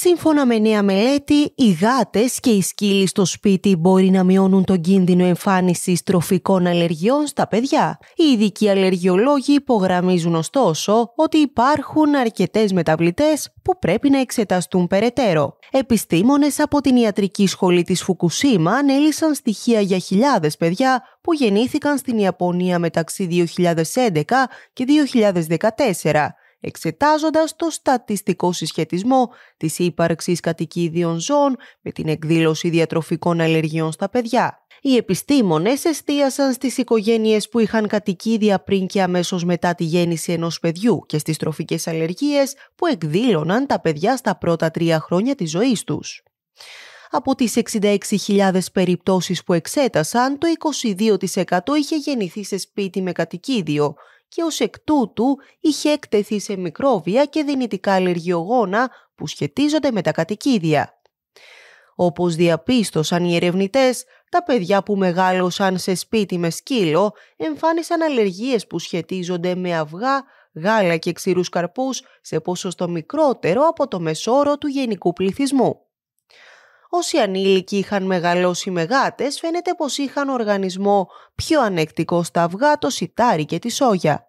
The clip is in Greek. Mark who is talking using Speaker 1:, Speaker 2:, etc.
Speaker 1: Σύμφωνα με νέα μελέτη, οι γάτες και οι σκύλοι στο σπίτι μπορεί να μειώνουν τον κίνδυνο εμφάνισή τροφικών αλλεργιών στα παιδιά. Οι ειδικοί αλλεργιολόγοι υπογραμμίζουν ωστόσο ότι υπάρχουν αρκετές μεταβλητές που πρέπει να εξεταστούν περαιτέρω. Επιστήμονες από την ιατρική σχολή της Φουκουσίμα ανέλησαν στοιχεία για χιλιάδες παιδιά που γεννήθηκαν στην Ιαπωνία μεταξύ 2011 και 2014 εξετάζοντας το στατιστικό συσχετισμό της ύπαρξης κατοικίδιων ζώων με την εκδήλωση διατροφικών αλλεργιών στα παιδιά. Οι επιστήμονες εστίασαν στις οικογένειες που είχαν κατοικίδια πριν και αμέσως μετά τη γέννηση ενός παιδιού και στις τροφικές αλλεργίες που εκδήλωναν τα παιδιά στα πρώτα τρία χρόνια της ζωής τους. Από τις 66.000 περιπτώσεις που εξέτασαν, το 22% είχε γεννηθεί σε σπίτι με κατοικίδιο, και ως εκ τούτου είχε εκτεθεί σε μικρόβια και δυνητικά αλλεργιογόνα που σχετίζονται με τα κατοικίδια. Όπως διαπίστωσαν οι ερευνητές, τα παιδιά που μεγάλωσαν σε σπίτι με σκύλο εμφάνισαν αλλεργίες που σχετίζονται με αυγά, γάλα και ξηρούς καρπούς σε ποσοστό μικρότερο από το μεσόρο του γενικού πληθυσμού. Όσοι ανήλικοι είχαν μεγαλώσει γάτες, φαίνεται πως είχαν οργανισμό πιο ανεκτικό στα αυγά, το σιτάρι και τη σόγια.